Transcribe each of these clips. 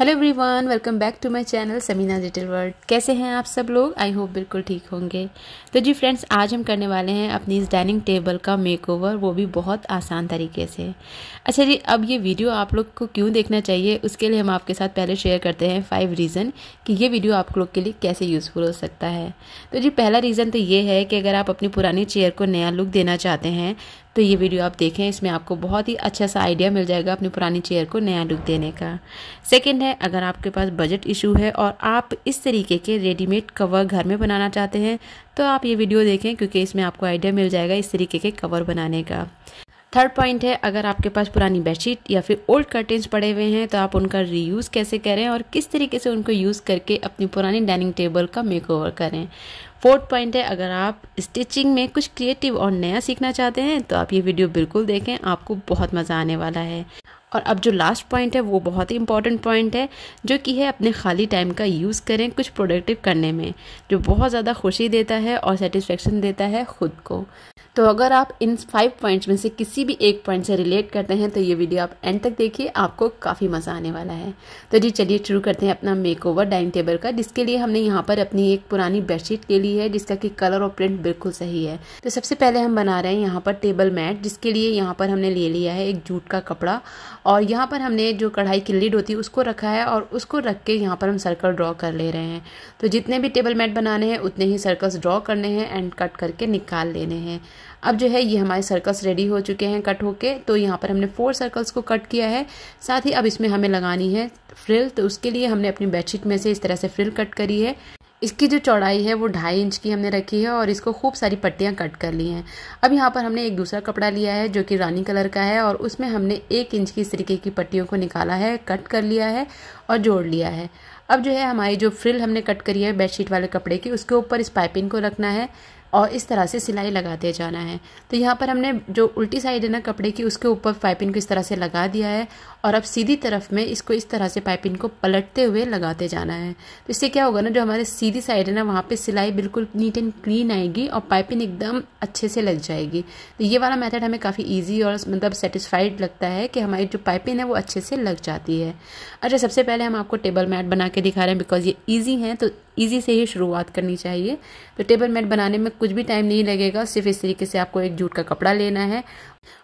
hello everyone welcome back to my channel Sameena detail world कैसे हैं आप सब लोग आई होप बिल्कुल ठीक होंगे तो जी फ्रेंड्स आज हम करने वाले हैं अपनी इस डाइनिंग टेबल का मेकओवर वो भी बहुत आसान तरीके से अच्छा जी अब ये वीडियो आप लोग को क्यों देखना चाहिए उसके लिए हम आपके साथ पहले शेयर करते हैं फाइव रीज़न कि ये वीडियो आप लोग के लिए कैसे यूज़फुल हो सकता है तो जी पहला रीज़न तो ये है कि अगर आप अपनी पुरानी चेयर को नया लुक देना चाहते हैं तो ये वीडियो आप देखें इसमें आपको बहुत ही अच्छा सा आइडिया मिल जाएगा अपनी पुरानी चेयर को नया लुक देने का सेकेंड है अगर आपके पास बजट इशू है और आप इस तरीके के रेडीमेड कवर घर में बनाना चाहते हैं तो आप ये वीडियो देखें क्योंकि इसमें आपको आइडिया मिल जाएगा इस तरीके के कवर बनाने का थर्ड पॉइंट है अगर आपके पास पुरानी बेडशीट या फिर ओल्ड कर्टेंस पड़े हुए हैं तो आप उनका रीयूज़ कैसे करें और किस तरीके से उनको यूज़ करके अपनी पुरानी डाइनिंग टेबल का मेकओवर करें फोर्थ पॉइंट है अगर आप स्टिचिंग में कुछ क्रिएटिव और नया सीखना चाहते हैं तो आप ये वीडियो बिल्कुल देखें आपको बहुत मज़ा आने वाला है और अब जो लास्ट पॉइंट है वो बहुत ही इंपॉर्टेंट पॉइंट है जो कि है अपने खाली टाइम का यूज़ करें कुछ प्रोडक्टिव करने में जो बहुत ज़्यादा खुशी देता है और सेटिस्फेक्शन देता है ख़ुद को तो अगर आप इन फाइव पॉइंट्स में से किसी भी एक पॉइंट से रिलेट करते हैं तो ये वीडियो आप एंड तक देखिए आपको काफ़ी मज़ा आने वाला है तो जी चलिए शुरू करते हैं अपना मेक ओवर डाइनिंग टेबल का जिसके लिए हमने यहाँ पर अपनी एक पुरानी बेडशीट ले ली है जिसका कि कलर और प्रिंट बिल्कुल सही है तो सबसे पहले हम बना रहे हैं यहाँ पर टेबल मैट जिसके लिए यहाँ पर हमने ले लिया है एक जूट का कपड़ा और यहाँ पर हमने जो कढ़ाई की लीड होती है उसको रखा है और उसको रख के यहाँ पर हम सर्कल ड्रॉ कर ले रहे हैं तो जितने भी टेबल मैट बनाने हैं उतने ही सर्कल्स ड्रॉ करने हैं एंड कट करके निकाल लेने हैं अब जो है ये हमारे सर्कल्स रेडी हो चुके हैं कट होके तो यहाँ पर हमने फोर सर्कल्स को कट किया है साथ ही अब इसमें हमें लगानी है फ्रिल तो उसके लिए हमने अपनी बेडशीट में से इस तरह से फ्रिल कट करी है इसकी जो चौड़ाई है वो ढाई इंच की हमने रखी है और इसको खूब सारी पट्टियाँ कट कर ली हैं अब यहाँ पर हमने एक दूसरा कपड़ा लिया है जो कि रानी कलर का है और उसमें हमने एक इंच की इस तरीके की पट्टियों को निकाला है कट कर लिया है और जोड़ लिया है अब जो है हमारी जो फ्रिल हमने कट करी है बेडशीट वाले कपड़े की उसके ऊपर इस पाइपिंग को रखना है और इस तरह से सिलाई लगाते जाना है तो यहाँ पर हमने जो उल्टी साइड है ना कपड़े की उसके ऊपर पाइपिंग को इस तरह से लगा दिया है और अब सीधी तरफ में इसको इस तरह से पाइपिंग को पलटते हुए लगाते जाना है तो इससे क्या होगा ना जो हमारे सीधी साइड है ना वहाँ पे सिलाई बिल्कुल नीट एंड क्लीन आएगी और पाइपिंग एकदम अच्छे से लग जाएगी तो ये वाला मेथड हमें काफ़ी ईजी और मतलब सेटिस्फाइड लगता है कि हमारी जो पाइपिंग है वो अच्छे से लग जाती है अच्छा सबसे पहले हम आपको टेबल मैट बना के दिखा रहे हैं बिकॉज ये ईजी है तो ईजी से ही शुरुआत करनी चाहिए तो टेबल मैट बनाने में कुछ भी टाइम नहीं लगेगा सिर्फ इस तरीके से आपको एक जूट का कपड़ा लेना है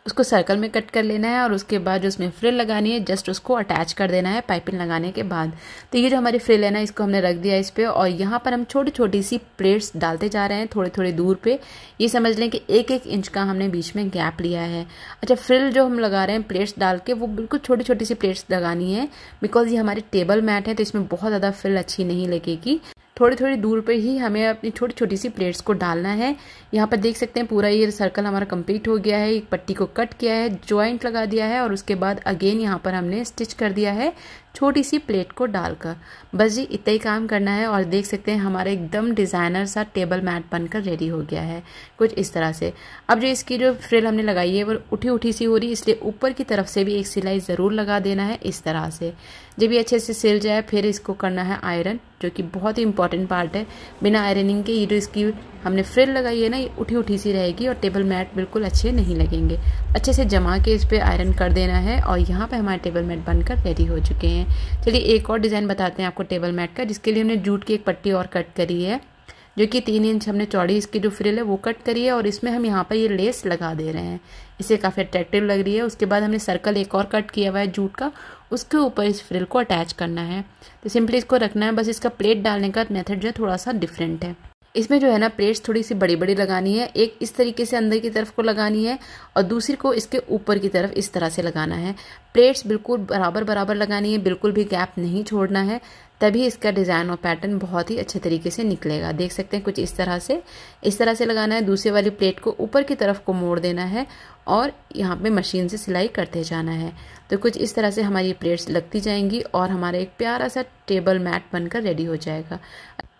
उसको सर्कल में कट कर लेना है और उसके बाद जो उसमें फ्रिल लगानी है जस्ट उसको अटैच कर देना है पाइपिंग लगाने के बाद तो ये जो हमारी फ्रिल है ना इसको हमने रख दिया इस पर और यहाँ पर हम छोटी छोटी सी प्लेट्स डालते जा रहे हैं थोड़े थोड़े दूर पे ये समझ लें कि एक एक इंच का हमने बीच में गैप लिया है अच्छा फ्रिल जो हम लगा रहे हैं प्लेट्स डाल के वो बिल्कुल छोटी छोटी सी प्लेट्स लगानी है बिकॉज ये हमारे टेबल मैट है तो इसमें बहुत ज़्यादा फ्रिल अच्छी नहीं लगेगी थोड़ी थोड़ी दूर पर ही हमें अपनी छोटी छोटी सी प्लेट्स को डालना है यहाँ पर देख सकते हैं पूरा ये सर्कल हमारा कंप्लीट हो गया है एक पट्टी को कट किया है ज्वाइंट लगा दिया है और उसके बाद अगेन यहाँ पर हमने स्टिच कर दिया है छोटी सी प्लेट को डालकर बस जी इतना ही काम करना है और देख सकते हैं हमारा एकदम डिज़ाइनर सा टेबल मैट बनकर रेडी हो गया है कुछ इस तरह से अब जो इसकी जो फ्रिल हमने लगाई है वो उठी उठी सी हो रही है इसलिए ऊपर की तरफ से भी एक सिलाई ज़रूर लगा देना है इस तरह से जब ये अच्छे से सिल जाए फिर इसको करना है आयरन जो कि बहुत ही इंपॉर्टेंट पार्ट है बिना आयरनिंग के ये जो इसकी हमने फ्रिल लगाई है ना ये उठी उठी सी रहेगी और टेबल मैट बिल्कुल अच्छे नहीं लगेंगे अच्छे से जमा के इस पर आयरन कर देना है और यहाँ पर हमारे टेबल मैट बनकर रेडी हो चुके हैं चलिए एक और डिज़ाइन बताते हैं आपको टेबल मैट का जिसके लिए हमने जूट की एक पट्टी और कट करी है जो कि तीन इंच हमने चौड़ी इसकी जो फ्रिल है वो कट करी है और इसमें हम यहाँ पर ये लेस लगा दे रहे हैं इसे काफ़ी अट्रैक्टिव लग रही है उसके बाद हमने सर्कल एक और कट किया हुआ है जूट का उसके ऊपर इस फ्रिल को अटैच करना है तो सिंपली इसको रखना है बस इसका प्लेट डालने का मेथड जो है थोड़ा सा डिफरेंट है इसमें जो है ना प्लेट्स थोड़ी सी बड़ी बड़ी लगानी है एक इस तरीके से अंदर की तरफ को लगानी है और दूसरी को इसके ऊपर की तरफ इस तरह से लगाना है प्लेट्स बिल्कुल बराबर बराबर लगानी है बिल्कुल भी गैप नहीं छोड़ना है तभी इसका डिज़ाइन और पैटर्न बहुत ही अच्छे तरीके से निकलेगा देख सकते हैं कुछ इस तरह से इस तरह से लगाना है दूसरे वाली प्लेट को ऊपर की तरफ को मोड़ देना है और यहाँ पे मशीन से सिलाई करते जाना है तो कुछ इस तरह से हमारी प्लेट्स लगती जाएंगी और हमारा एक प्यारा सा टेबल मैट बनकर रेडी हो जाएगा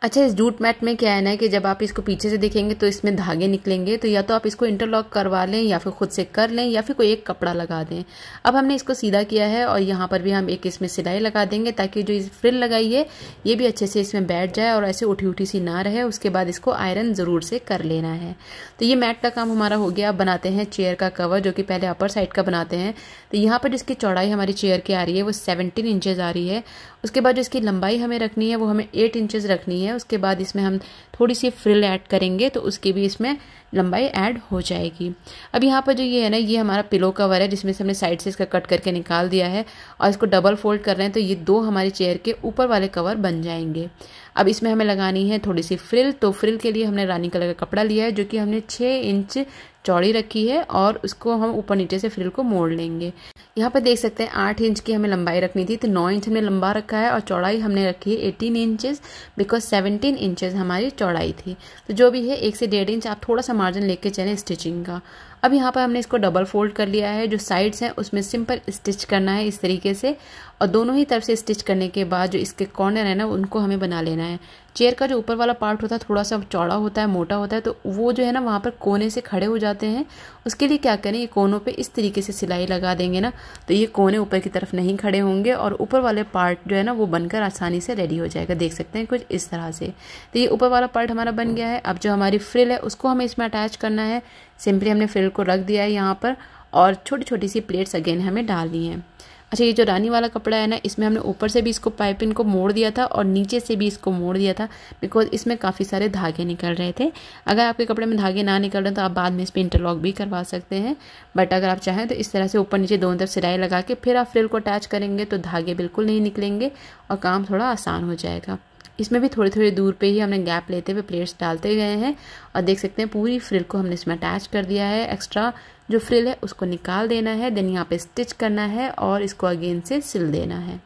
अच्छा इस जूट मैट में क्या है ना कि जब आप इसको पीछे से देखेंगे तो इसमें धागे निकलेंगे तो या तो आप इसको इंटरलॉक करवा लें या फिर खुद से कर लें या फिर कोई एक कपड़ा लगा दें अब हमने इसको सीधा किया है और यहाँ पर भी हम एक इसमें सिलाई लगा देंगे ताकि जो इस फ्रिल लगाई है ये भी अच्छे से इसमें बैठ जाए और ऐसे उठी उठी सी ना रहे उसके बाद इसको आयरन ज़रूर से कर लेना है तो ये मैट का काम हमारा हो गया अब बनाते हैं चेयर का कवर जो कि पहले अपर साइड का बनाते हैं तो यहाँ पर जिसकी चौड़ाई हमारी चेयर की आ रही है वो सेवनटीन इंचज़ आ रही है उसके बाद जो इसकी लंबाई हमें रखनी है वो हमें एट इंचज़ रखनी है है उसके बाद इसमें हम थोड़ी सी फ्रिल ऐड करेंगे तो उसकी भी इसमें लंबाई ऐड हो जाएगी अब यहाँ पर जो ये है ना ये हमारा पिलो कवर है जिसमें से हमने साइड से इसका कट करके निकाल दिया है और इसको डबल फोल्ड कर रहे हैं तो ये दो हमारे चेयर के ऊपर वाले कवर बन जाएंगे अब इसमें हमें लगानी है थोड़ी सी फ्रिल तो फ्रिल के लिए हमने रानी कलर का कपड़ा लिया है जो कि हमने छः इंच चौड़ी रखी है और उसको हम ऊपर नीचे से फ्रिल को मोड़ लेंगे यहाँ पर देख सकते हैं आठ इंच की हमें लंबाई रखनी थी तो नौ इंच हमने लंबा रखा है और चौड़ाई हमने रखी है eighteen inches because seventeen inches हमारी चौड़ाई थी तो जो भी है एक से डेढ़ इंच आप थोड़ा सा मार्जिन लेके चलें स्टिचिंग का अब यहाँ पर हमने इसको डबल फोल्ड कर लिया है जो साइड्स हैं उसमें सिंपल स्टिच करना है इस तरीके से और दोनों ही तरफ से स्टिच करने के बाद जो इसके कॉर्नर है ना उनको हमें बना लेना है चेयर का जो ऊपर वाला पार्ट होता है थोड़ा सा चौड़ा होता है मोटा होता है तो वो जो है ना वहाँ पर कोने से खड़े हो जाते हैं उसके लिए क्या करें ये कोनों पर इस तरीके से सिलाई लगा देंगे ना तो ये कोने ऊपर की तरफ नहीं खड़े होंगे और ऊपर वाले पार्ट जो है ना वो बनकर आसानी से रेडी हो जाएगा देख सकते हैं कुछ इस तरह से तो ये ऊपर वाला पार्ट हमारा बन गया है अब जो हमारी फ्रिल है उसको हमें इसमें अटैच करना है सिंपली हमने फिल को रख दिया है यहाँ पर और छोटी छोटी सी प्लेट्स अगेन हमें डालनी है अच्छा ये जो रानी वाला कपड़ा है ना इसमें हमने ऊपर से भी इसको पाइपिंग को मोड़ दिया था और नीचे से भी इसको मोड़ दिया था बिकॉज इसमें काफ़ी सारे धागे निकल रहे थे अगर आपके कपड़े में धागे ना निकल रहे तो आप बाद में इस पर इंटरलॉक भी करवा सकते हैं बट अगर आप चाहें तो इस तरह से ऊपर नीचे दोनों तरफ सिलाई लगा के फिर आप फ्रिल को अटैच करेंगे तो धागे बिल्कुल नहीं निकलेंगे और काम थोड़ा आसान हो जाएगा इसमें भी थोड़ी थोड़ी दूर पे ही हमने गैप लेते हुए प्लेट्स डालते गए हैं और देख सकते हैं पूरी फ्रिल को हमने इसमें अटैच कर दिया है एक्स्ट्रा जो फ्रिल है उसको निकाल देना है देन यहाँ पे स्टिच करना है और इसको अगेन से सिल देना है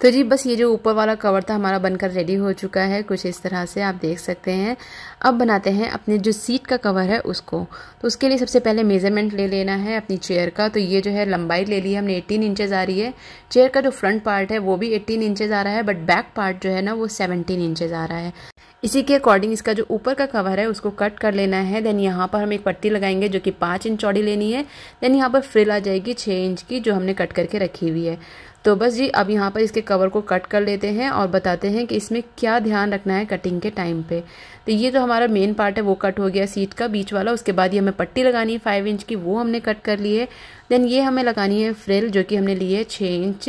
तो जी बस ये जो ऊपर वाला कवर था हमारा बनकर रेडी हो चुका है कुछ इस तरह से आप देख सकते हैं अब बनाते हैं अपने जो सीट का कवर है उसको तो उसके लिए सबसे पहले मेज़रमेंट ले लेना है अपनी चेयर का तो ये जो है लंबाई ले ली है हमने 18 इंचेज़ आ रही है चेयर का जो फ्रंट पार्ट है वो भी एट्टीन इंचेज़ आ रहा है बट बैक पार्ट जो है ना वो सेवनटीन इंचेज आ रहा है इसी के अकॉर्डिंग इसका जो ऊपर का कवर है उसको कट कर लेना है देन यहाँ पर हम एक पट्टी लगाएंगे जो कि पाँच इंच चौड़ी लेनी है देन यहाँ पर फ्रिल आ जाएगी छः इंच की जो हमने कट करके रखी हुई है तो बस जी अब यहाँ पर इसके कवर को कट कर लेते हैं और बताते हैं कि इसमें क्या ध्यान रखना है कटिंग के टाइम पे तो ये जो हमारा मेन पार्ट है वो कट हो गया सीट का बीच वाला उसके बाद ये हमें पट्टी लगानी है फाइव इंच की वो हमने कट कर ली है देन ये हमें लगानी है फ्रिल जो कि हमने ली है छः इंच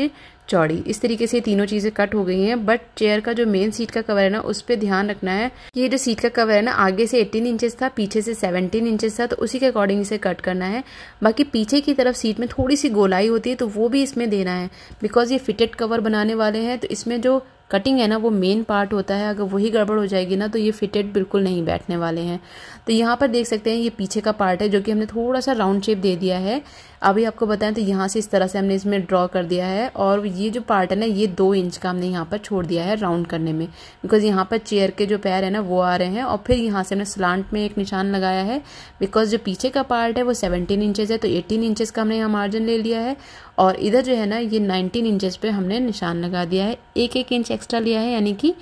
चौड़ी इस तरीके से तीनों चीज़ें कट हो गई हैं बट चेयर का जो मेन सीट का कवर है ना उस पर ध्यान रखना है कि ये जो सीट का कवर है ना आगे से 18 इंचेस था पीछे से 17 इंचेस था तो उसी के अकॉर्डिंग इसे कट करना है बाकी पीछे की तरफ सीट में थोड़ी सी गोलाई होती है तो वो भी इसमें देना है बिकॉज ये फिटेड कवर बनाने वाले हैं तो इसमें जो कटिंग है ना वो मेन पार्ट होता है अगर वही गड़बड़ हो जाएगी ना तो ये फिटेड बिल्कुल नहीं बैठने वाले हैं तो यहाँ पर देख सकते हैं ये पीछे का पार्ट है जो कि हमने थोड़ा सा राउंड शेप दे दिया है अभी आपको बताएं तो यहाँ से इस तरह से हमने इसमें ड्रॉ कर दिया है और ये जो पार्टन है ये दो इंच का हमने यहाँ पर छोड़ दिया है राउंड करने में बिकॉज यहाँ पर चेयर के जो पैर है ना वो आ रहे हैं और फिर यहाँ से हमने स्लांट में एक निशान लगाया है बिकॉज जो पीछे का पार्ट है वो सेवनटीन इंचज़ है तो एटीन इंचज़ का हमने यहाँ मार्जिन ले लिया है और इधर जो है ना ये नाइनटीन इंचज़ पर हमने निशान लगा दिया है एक एक इंच एक्स्ट्रा लिया है यानी कि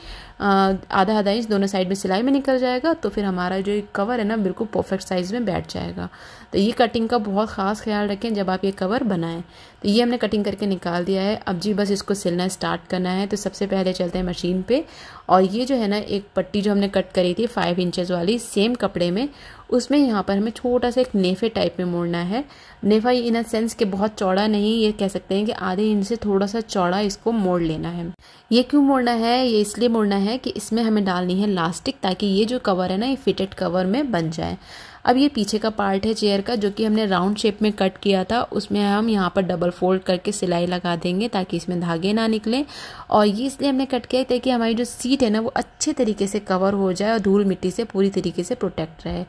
आधा आधा इंच दोनों साइड में सिलाई में निकल जाएगा तो फिर हमारा जो कवर है ना बिल्कुल परफेक्ट साइज़ में बैठ जाएगा तो ये कटिंग का बहुत ख़ास ख्याल रखें जब आप ये कवर बनाएं तो ये हमने कटिंग करके निकाल दिया है अब जी बस इसको सिलना स्टार्ट करना है तो सबसे पहले चलते हैं मशीन पे और ये जो है ना एक पट्टी जो हमने कट करी थी फाइव इंचज़ वाली सेम कपड़े में उसमें यहाँ पर हमें छोटा सा एक नेफे टाइप में मोड़ना है नेफाई इन अ सेंस के बहुत चौड़ा नहीं ये कह सकते हैं कि आधे इंच से थोड़ा सा चौड़ा इसको मोड़ लेना है ये क्यों मोड़ना है ये इसलिए मोड़ना है कि इसमें हमें डालनी है लास्टिक ताकि ये जो कवर है ना ये फिटेड कवर में बन जाए अब ये पीछे का पार्ट है चेयर का जो कि हमने राउंड शेप में कट किया था उसमें हम यहाँ पर डबल फोल्ड करके सिलाई लगा देंगे ताकि इसमें धागे ना निकले और ये इसलिए हमने कट किया ताकि हमारी जो सीट है ना वो अच्छे तरीके से कवर हो जाए और धूल मिट्टी से पूरी तरीके से प्रोटेक्ट रहे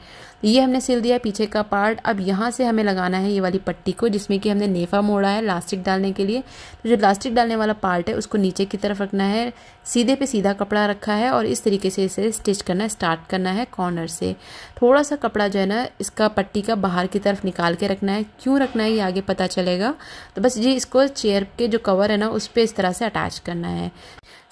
ये हमने सिल दिया पीछे का पार्ट अब यहाँ से हमें लगाना है ये वाली पट्टी को जिसमें कि हमने नेफा मोड़ा है लास्टिक डालने के लिए तो जो लास्टिक डालने वाला पार्ट है उसको नीचे की तरफ रखना है सीधे पे सीधा कपड़ा रखा है और इस तरीके से इसे स्टिच करना स्टार्ट करना है कॉर्नर से थोड़ा सा कपड़ा जो है ना इसका पट्टी का बाहर की तरफ निकाल के रखना है क्यों रखना है ये आगे पता चलेगा तो बस ये इसको चेयर के जो कवर है ना उस पर इस तरह से अटैच करना है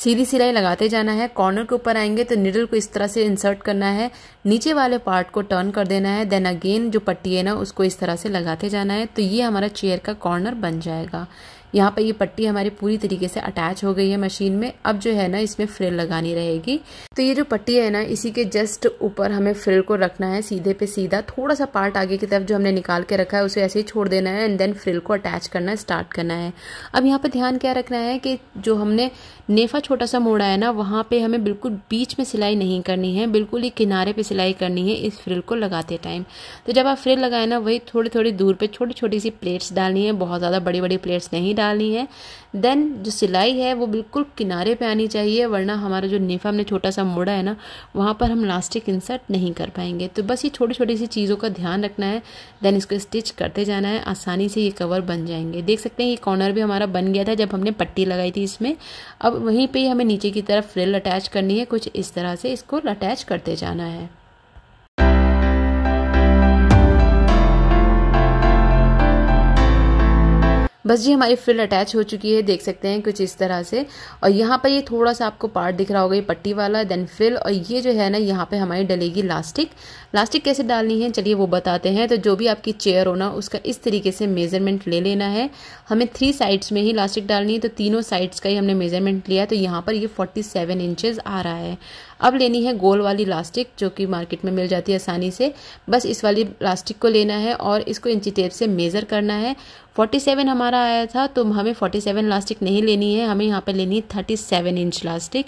सीधी सिलाई लगाते जाना है कॉर्नर के ऊपर आएंगे तो निडल को इस तरह से इंसर्ट करना है नीचे वाले पार्ट को टर्न कर देना है देन अगेन जो पट्टी है ना उसको इस तरह से लगाते जाना है तो ये हमारा चेयर का कॉर्नर बन जाएगा यहाँ पर ये पट्टी हमारी पूरी तरीके से अटैच हो गई है मशीन में अब जो है ना इसमें फ्रिल लगानी रहेगी तो ये जो पट्टी है ना इसी के जस्ट ऊपर हमें फ्रिल को रखना है सीधे पे सीधा थोड़ा सा पार्ट आगे की तरफ जो हमने निकाल के रखा है उसे ऐसे ही छोड़ देना है एंड देन फ्रिल को अटैच करना स्टार्ट करना है अब यहाँ पर ध्यान क्या रखना है कि जो हमने नेफा छोटा सा मोड़ा है ना वहाँ पे हमें बिल्कुल बीच में सिलाई नहीं करनी है बिल्कुल ही किनारे पे सिलाई करनी है इस फ्रिल को लगाते टाइम तो जब आप फ्रिल लगाए ना वही थोड़ी थोड़ी दूर पे छोटी छोटी सी प्लेट्स डालनी है बहुत ज़्यादा बड़ी बड़ी प्लेट्स नहीं डालनी है देन जो सिलाई है वो बिल्कुल किनारे पे आनी चाहिए वरना हमारा जो नेफा हमने छोटा सा मोड़ा है ना वहाँ पर हम लास्टिक इंसर्ट नहीं कर पाएंगे तो बस ये छोटी छोटी सी चीज़ों का ध्यान रखना है देन इसको स्टिच करते जाना है आसानी से ये कवर बन जाएंगे देख सकते हैं ये कॉर्नर भी हमारा बन गया था जब हमने पट्टी लगाई थी इसमें अब वहीं पर हमें नीचे की तरफ फ्रिल अटैच करनी है कुछ इस तरह से इसको अटैच करते जाना है बस जी हमारी फ्रिल अटैच हो चुकी है देख सकते हैं कुछ इस तरह से और यहाँ पर ये थोड़ा सा आपको पार्ट दिख रहा होगा ये पट्टी वाला देन फ्रिल और ये जो है ना यहाँ पे हमारी डलेगी लास्टिक लास्टिक कैसे डालनी है चलिए वो बताते हैं तो जो भी आपकी चेयर हो ना उसका इस तरीके से मेजरमेंट ले लेना है हमें थ्री साइड्स में ही लास्टिक डालनी है तो तीनों साइड्स का ही हमने मेजरमेंट लिया तो यहाँ पर ये फोर्टी सेवन आ रहा है अब लेनी है गोल वाली लास्टिक जो कि मार्केट में मिल जाती है आसानी से बस इस वाली लास्टिक को लेना है और इसको इंची टेप से मेज़र करना है 47 हमारा आया था तो हमें 47 लास्टिक नहीं लेनी है हमें यहाँ पर लेनी है 37 इंच लास्टिक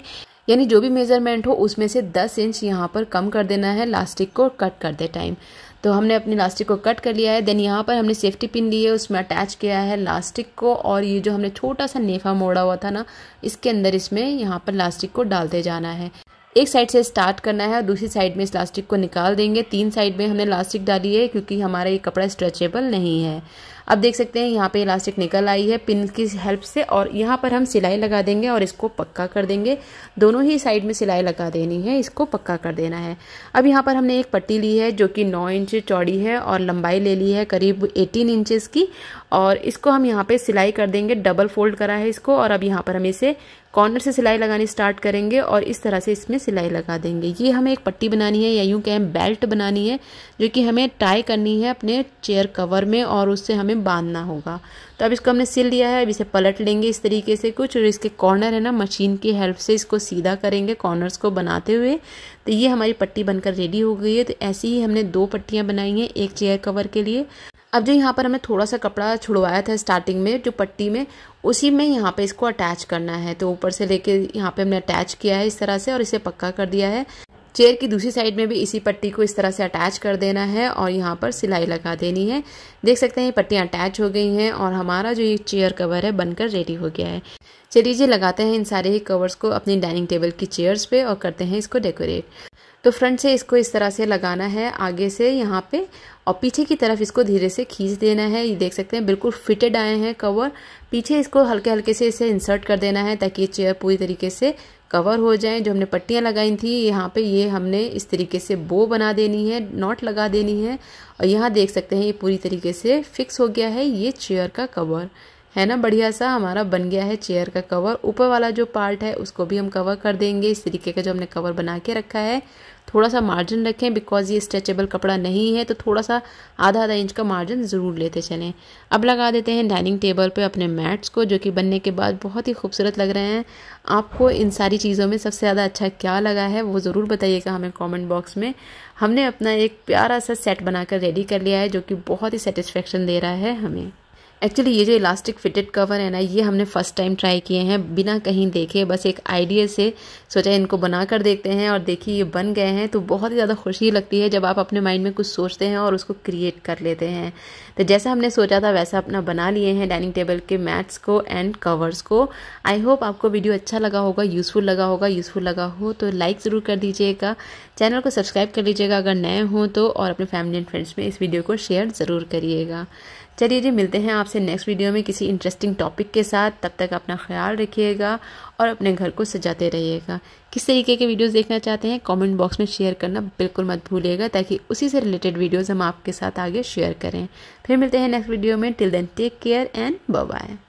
यानी जो भी मेज़रमेंट हो उसमें से 10 इंच यहाँ पर कम कर देना है लास्टिक को कट करते टाइम तो हमने अपनी लास्टिक को कट कर लिया है देन यहाँ पर हमने सेफ्टी पिन ली है उसमें अटैच किया है लास्टिक को और ये जो हमने छोटा सा नेफा मोड़ा हुआ था ना इसके अंदर इसमें यहाँ पर लास्टिक को डालते जाना है एक साइड से स्टार्ट करना है और दूसरी साइड में इस लास्टिक को निकाल देंगे तीन साइड में हमने लास्टिक डाली है क्योंकि हमारा ये कपड़ा स्ट्रेचेबल नहीं है अब देख सकते हैं यहाँ पे इलास्टिक निकल आई है पिन की हेल्प से और यहाँ पर हम सिलाई लगा देंगे और इसको पक्का कर देंगे दोनों ही साइड में सिलाई लगा देनी है इसको पक्का कर देना है अब यहाँ पर हमने एक पट्टी ली है जो कि नौ इंच चौड़ी है और लंबाई ले ली है करीब एटीन इंचज़ की और इसको हम यहाँ पे सिलाई कर देंगे डबल फोल्ड करा है इसको और अब यहाँ पर हम इसे कॉर्नर से सिलाई लगानी स्टार्ट करेंगे और इस तरह से इसमें सिलाई लगा देंगे ये हमें एक पट्टी बनानी है या यूँ कहें बेल्ट बनानी है जो कि हमें टाई करनी है अपने चेयर कवर में और उससे हमें बांधना होगा तो अब इसको हमने सिल लिया है अब इसे पलट लेंगे इस तरीके से कुछ और इसके कॉर्नर है ना मशीन की हेल्प से इसको सीधा करेंगे कॉर्नर्स को बनाते हुए तो ये हमारी पट्टी बनकर रेडी हो गई है तो ऐसी ही हमने दो पट्टियाँ बनाई हैं एक चेयर कवर के लिए अब जो यहाँ पर हमने थोड़ा सा कपड़ा छुड़वाया था स्टार्टिंग में जो पट्टी में उसी में यहाँ पे इसको अटैच करना है तो ऊपर से लेके यहाँ पे हमने अटैच किया है इस तरह से और इसे पक्का कर दिया है चेयर की दूसरी साइड में भी इसी पट्टी को इस तरह से अटैच कर देना है और यहाँ पर सिलाई लगा देनी है देख सकते हैं ये पट्टियाँ अटैच हो गई हैं और हमारा जो ये चेयर कवर है बनकर रेडी हो गया है चलिए जी लगाते हैं इन सारे ही कवर्स को अपनी डाइनिंग टेबल की चेयर्स पे और करते हैं इसको डेकोरेट तो फ्रंट से इसको इस तरह से लगाना है आगे से यहाँ पे और पीछे की तरफ इसको धीरे से खींच देना है ये देख सकते हैं बिल्कुल फिटेड आए हैं कवर पीछे इसको हल्के हल्के से इसे इंसर्ट कर देना है ताकि ये चेयर पूरी तरीके से कवर हो जाए जो हमने पट्टियाँ लगाई थी यहाँ पे ये हमने इस तरीके से बो बना देनी है नॉट लगा देनी है और यहाँ देख सकते हैं ये पूरी तरीके से फिक्स हो गया है ये चेयर का कवर है ना बढ़िया सा हमारा बन गया है चेयर का कवर ऊपर वाला जो पार्ट है उसको भी हम कवर कर देंगे इस तरीके का जो हमने कवर बना के रखा है थोड़ा सा मार्जिन रखें बिकॉज़ ये स्ट्रेचेबल कपड़ा नहीं है तो थोड़ा सा आधा आधा इंच का मार्जिन ज़रूर लेते चलें अब लगा देते हैं डाइनिंग टेबल पे अपने मैट्स को जो कि बनने के बाद बहुत ही खूबसूरत लग रहे हैं आपको इन सारी चीज़ों में सबसे ज़्यादा अच्छा क्या लगा है वो ज़रूर बताइएगा हमें कॉमेंट बॉक्स में हमने अपना एक प्यारा सा सेट बनाकर रेडी कर लिया है जो कि बहुत ही सेटिस्फेक्शन दे रहा है हमें एक्चुअली ये जो इलास्टिक फिटेड कवर है ना ये हमने फर्स्ट टाइम ट्राई किए हैं बिना कहीं देखे बस एक आइडिया से सोचा इनको बना कर देखते हैं और देखिए ये बन गए हैं तो बहुत ही ज़्यादा खुशी लगती है जब आप अपने माइंड में कुछ सोचते हैं और उसको क्रिएट कर लेते हैं तो जैसा हमने सोचा था वैसा अपना बना लिए हैं डाइनिंग टेबल के मैट्स को एंड कवर्स को आई होप आपको वीडियो अच्छा लगा होगा यूज़फुल लगा होगा यूज़फुल लगा हो तो लाइक ज़रूर कर दीजिएगा चैनल को सब्सक्राइब कर लीजिएगा अगर नए हों तो और अपने फैमिली एंड फ्रेंड्स में इस वीडियो को शेयर ज़रूर करिएगा चलिए जी मिलते हैं आपसे नेक्स्ट वीडियो में किसी इंटरेस्टिंग टॉपिक के साथ तब तक अपना ख्याल रखिएगा और अपने घर को सजाते रहिएगा किस तरीके के वीडियोस देखना चाहते हैं कमेंट बॉक्स में शेयर करना बिल्कुल मत भूलिएगा ताकि उसी से रिलेटेड वीडियोस हम आपके साथ आगे शेयर करें फिर मिलते हैं नेक्स्ट वीडियो में till then take care and bye